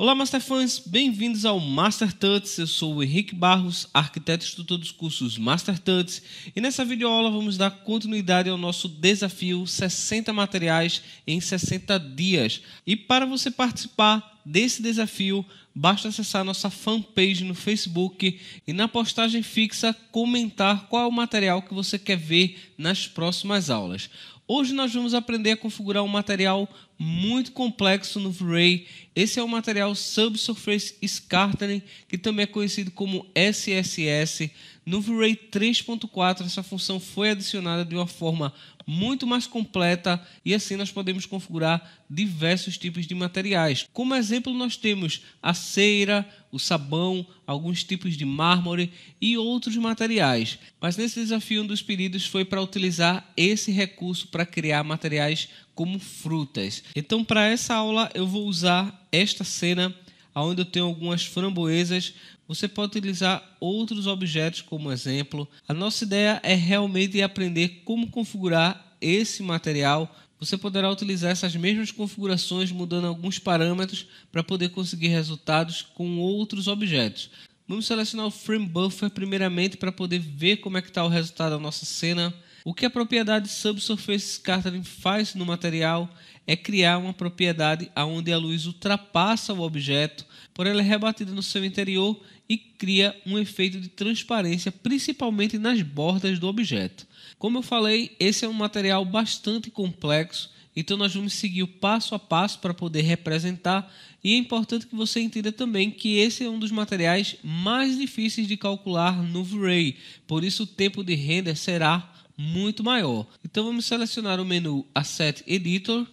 Olá, Masterfãs! bem-vindos ao Master Tuts. Eu sou o Henrique Barros, arquiteto e instrutor dos cursos Master Tuts, e nessa videoaula vamos dar continuidade ao nosso desafio 60 materiais em 60 dias. E para você participar, desse desafio, basta acessar nossa fanpage no Facebook e na postagem fixa comentar qual o material que você quer ver nas próximas aulas. Hoje nós vamos aprender a configurar um material muito complexo no V-Ray. Esse é o material Subsurface scattering que também é conhecido como SSS. No V-Ray 3.4, essa função foi adicionada de uma forma muito mais completa e assim nós podemos configurar diversos tipos de materiais. Como exemplo, nós temos a cera, o sabão, alguns tipos de mármore e outros materiais. Mas nesse desafio, um dos pedidos foi para utilizar esse recurso para criar materiais como frutas. Então, para essa aula, eu vou usar esta cena onde eu tenho algumas framboesas, você pode utilizar outros objetos como exemplo. A nossa ideia é realmente aprender como configurar esse material. Você poderá utilizar essas mesmas configurações mudando alguns parâmetros para poder conseguir resultados com outros objetos. Vamos selecionar o Frame Buffer primeiramente para poder ver como é que está o resultado da nossa cena. O que a propriedade subsurface scattering faz no material é criar uma propriedade onde a luz ultrapassa o objeto, por ela é rebatida no seu interior e cria um efeito de transparência, principalmente nas bordas do objeto. Como eu falei, esse é um material bastante complexo, então nós vamos seguir o passo a passo para poder representar, e é importante que você entenda também que esse é um dos materiais mais difíceis de calcular no V-Ray, por isso o tempo de render será muito maior. Então vamos selecionar o menu Asset Editor,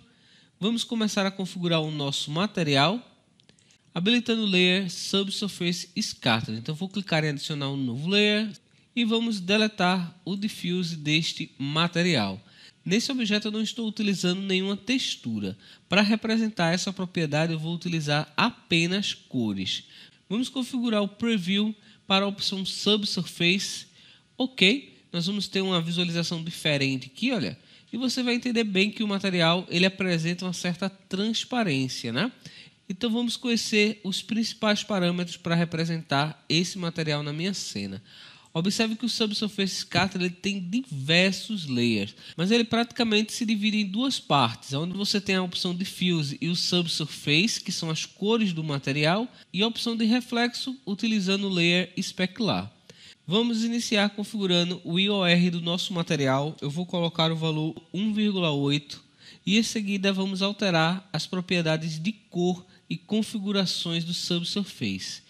vamos começar a configurar o nosso material, habilitando o layer Subsurface Scatter. Então vou clicar em adicionar um novo layer e vamos deletar o diffuse deste material. Nesse objeto eu não estou utilizando nenhuma textura. Para representar essa propriedade eu vou utilizar apenas cores. Vamos configurar o preview para a opção Subsurface, ok nós vamos ter uma visualização diferente aqui, olha. E você vai entender bem que o material ele apresenta uma certa transparência, né? Então vamos conhecer os principais parâmetros para representar esse material na minha cena. Observe que o Subsurface scatter ele tem diversos layers, mas ele praticamente se divide em duas partes, onde você tem a opção de Fuse e o Subsurface, que são as cores do material, e a opção de Reflexo utilizando o layer especular. Vamos iniciar configurando o IOR do nosso material. Eu vou colocar o valor 1,8 e em seguida vamos alterar as propriedades de cor e configurações do subsurface.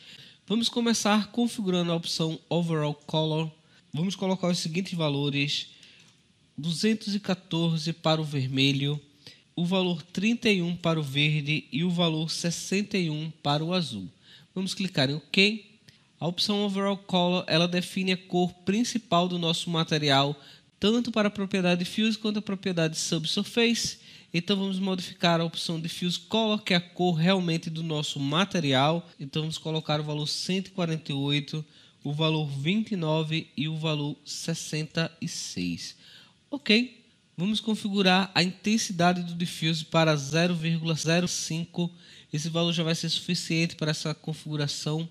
Vamos começar configurando a opção Overall Color. Vamos colocar os seguintes valores: 214 para o vermelho, o valor 31 para o verde e o valor 61 para o azul. Vamos clicar em OK a opção Overall Color ela define a cor principal do nosso material, tanto para a propriedade Fuse quanto a propriedade Subsurface. Então vamos modificar a opção de Fuse Color, que é a cor realmente do nosso material. Então vamos colocar o valor 148, o valor 29 e o valor 66. Ok, vamos configurar a intensidade do diffuse para 0,05. Esse valor já vai ser suficiente para essa configuração.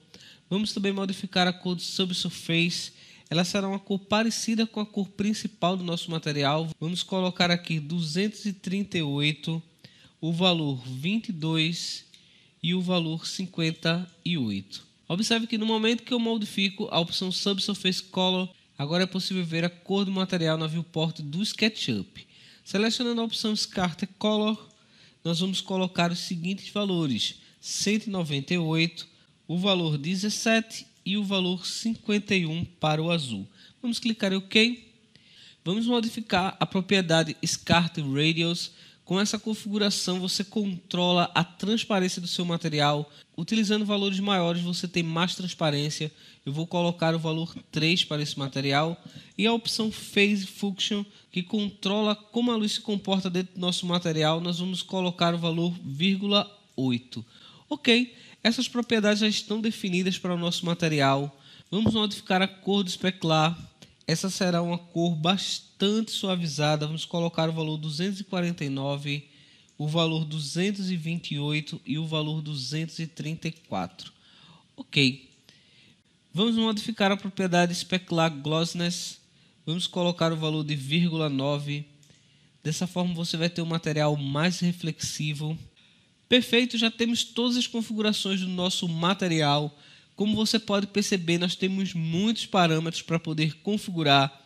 Vamos também modificar a cor do subsurface. Ela será uma cor parecida com a cor principal do nosso material. Vamos colocar aqui 238, o valor 22 e o valor 58. Observe que no momento que eu modifico a opção Subsurface Color, agora é possível ver a cor do material na viewport do SketchUp. Selecionando a opção Scatter Color, nós vamos colocar os seguintes valores: 198, o valor 17 e o valor 51 para o azul. Vamos clicar em OK. Vamos modificar a propriedade Scarlet Radius. Com essa configuração, você controla a transparência do seu material. Utilizando valores maiores, você tem mais transparência. Eu vou colocar o valor 3 para esse material. E a opção Phase Function, que controla como a luz se comporta dentro do nosso material, nós vamos colocar o valor 0,8. Ok, essas propriedades já estão definidas para o nosso material. Vamos modificar a cor do especular. Essa será uma cor bastante suavizada. Vamos colocar o valor 249, o valor 228 e o valor 234. Ok. Vamos modificar a propriedade especular glossness. Vamos colocar o valor de vírgula 9. Dessa forma você vai ter um material mais reflexivo Perfeito, já temos todas as configurações do nosso material. Como você pode perceber, nós temos muitos parâmetros para poder configurar.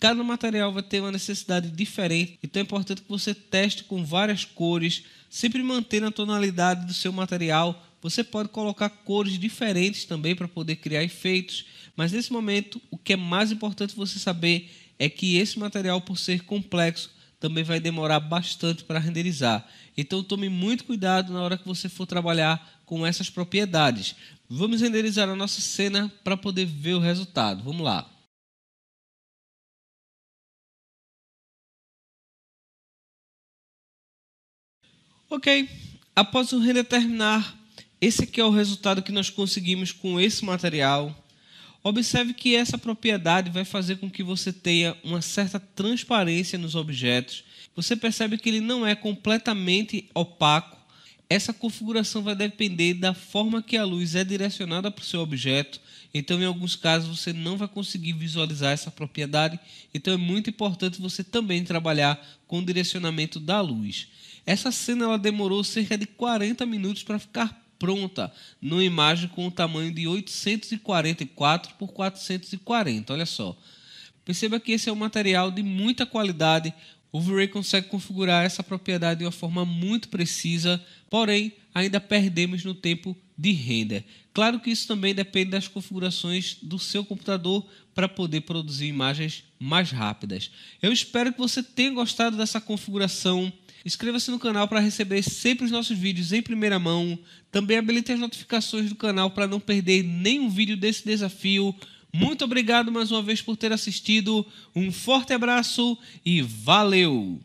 Cada material vai ter uma necessidade diferente, então é importante que você teste com várias cores, sempre mantendo a tonalidade do seu material. Você pode colocar cores diferentes também para poder criar efeitos, mas nesse momento o que é mais importante você saber é que esse material, por ser complexo, também vai demorar bastante para renderizar. Então tome muito cuidado na hora que você for trabalhar com essas propriedades. Vamos renderizar a nossa cena para poder ver o resultado. Vamos lá. Ok, após o render terminar, esse aqui é o resultado que nós conseguimos com esse material Observe que essa propriedade vai fazer com que você tenha uma certa transparência nos objetos. Você percebe que ele não é completamente opaco. Essa configuração vai depender da forma que a luz é direcionada para o seu objeto. Então, em alguns casos, você não vai conseguir visualizar essa propriedade. Então, é muito importante você também trabalhar com o direcionamento da luz. Essa cena ela demorou cerca de 40 minutos para ficar pronta, numa imagem com o tamanho de 844 por 440. Olha só. Perceba que esse é um material de muita qualidade. O V-Ray consegue configurar essa propriedade de uma forma muito precisa, porém ainda perdemos no tempo de render. Claro que isso também depende das configurações do seu computador para poder produzir imagens mais rápidas. Eu espero que você tenha gostado dessa configuração Inscreva-se no canal para receber sempre os nossos vídeos em primeira mão. Também habilite as notificações do canal para não perder nenhum vídeo desse desafio. Muito obrigado mais uma vez por ter assistido. Um forte abraço e valeu!